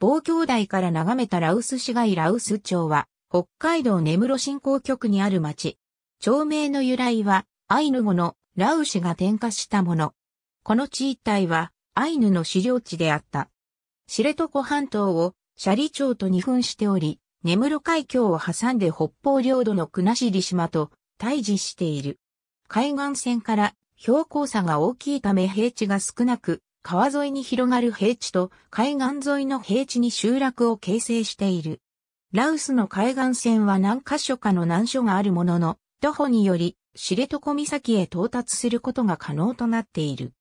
某兄弟から眺めた羅臼市街羅臼町は、北海道根室振興局にある町。町名の由来は、アイヌ語のラウシが転化したもの。この地一帯は、アイヌの狩猟地であった。知床半島を、斜里町と二分しており、根室海峡を挟んで北方領土の国後島と対峙している。海岸線から標高差が大きいため平地が少なく、川沿いに広がる平地と海岸沿いの平地に集落を形成している。ラウスの海岸線は何箇所かの難所があるものの、徒歩により、知床岬へ到達することが可能となっている。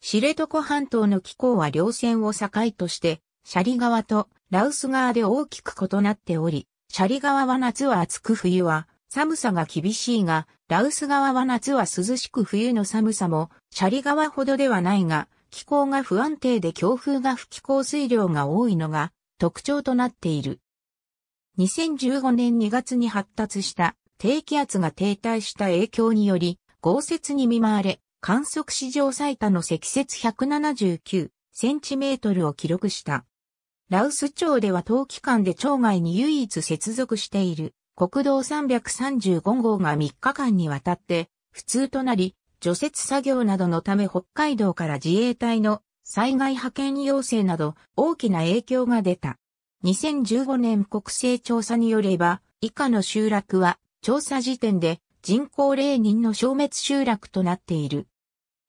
知床半島の気候は両線を境として、斜里川とラウス川で大きく異なっており、斜里川は夏は暑く冬は寒さが厳しいが、ラウス川は夏は涼しく冬の寒さも斜里川ほどではないが、気候が不安定で強風が吹き降水量が多いのが特徴となっている。2015年2月に発達した低気圧が停滞した影響により豪雪に見舞われ観測史上最多の積雪179センチメートルを記録した。ラウス町では冬期間で町外に唯一接続している国道335号が3日間にわたって普通となり、除雪作業などのため北海道から自衛隊の災害派遣要請など大きな影響が出た。2015年国勢調査によれば、以下の集落は調査時点で人口0人の消滅集落となっている。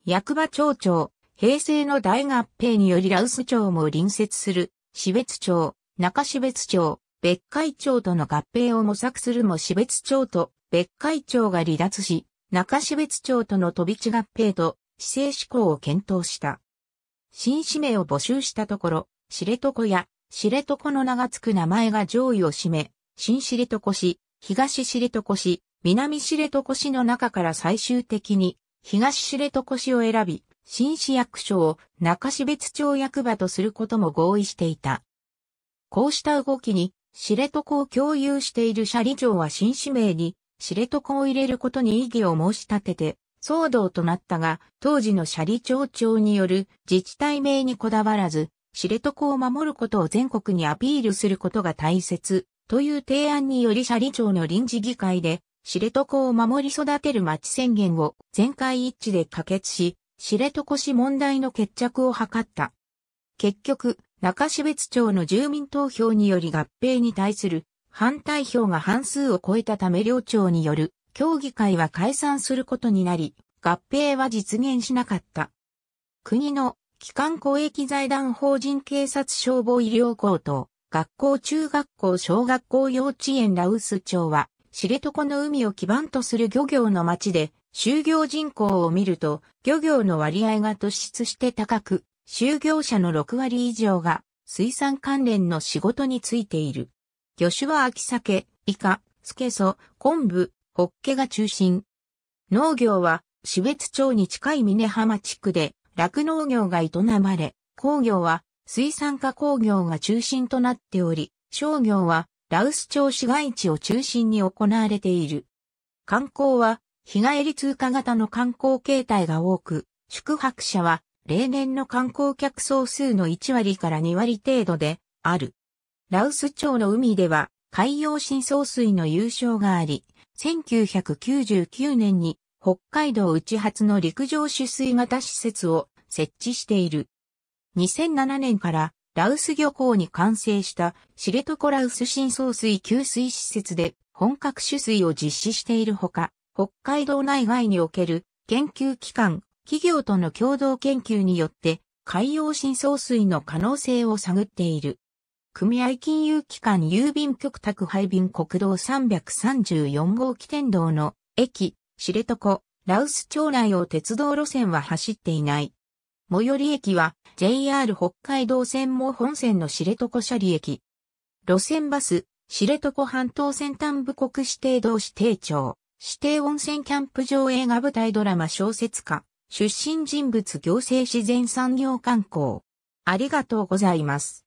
役場町長、平成の大合併により羅臼町も隣接する、標別町、中標別町、別海町との合併を模索するも標別町と別海町が離脱し、中標津町との飛び地合併と、市政志向を検討した。新氏名を募集したところ、知床や、知床の名が付く名前が上位を占め、新知床市、東知床市、南知床市の中から最終的に、東知床市を選び、新市役所を中標津町役場とすることも合意していた。こうした動きに、知床を共有している斜里町は新市名に、知床を入れることに異議を申し立てて、騒動となったが、当時の斜里町長による自治体名にこだわらず、知床を守ることを全国にアピールすることが大切、という提案により斜里町の臨時議会で、知床を守り育てる町宣言を全会一致で可決し、知床市問題の決着を図った。結局、中標津町の住民投票により合併に対する反対票が半数を超えたため両庁による協議会は解散することになり、合併は実現しなかった。国の機関公益財団法人警察消防医療高等、学校中学校小学校幼稚園ラウス町は、知床の海を基盤とする漁業の町で、就業人口を見ると、漁業の割合が突出して高く、就業者の6割以上が水産関連の仕事についている。魚種は秋鮭、イカ、スケソ、昆布、ホッケが中心。農業は、市津町に近い峰浜地区で、落農業が営まれ、工業は、水産加工業が中心となっており、商業は、羅臼町市街地を中心に行われている。観光は、日帰り通過型の観光形態が多く、宿泊者は、例年の観光客総数の1割から2割程度で、ある。ラウス町の海では海洋深層水の優勝があり、1999年に北海道内発の陸上取水型施設を設置している。2007年からラウス漁港に完成した知床ラウス深層水給水施設で本格取水を実施しているほか、北海道内外における研究機関、企業との共同研究によって海洋深層水の可能性を探っている。組合金融機関郵便局宅配便国道334号起点道の駅、知床、羅臼町内を鉄道路線は走っていない。最寄り駅は JR 北海道線も本線の知床斜里駅。路線バス、知床半島先端部国指定道指定庁、指定温泉キャンプ場映画舞台ドラマ小説家、出身人物行政自然産業観光。ありがとうございます。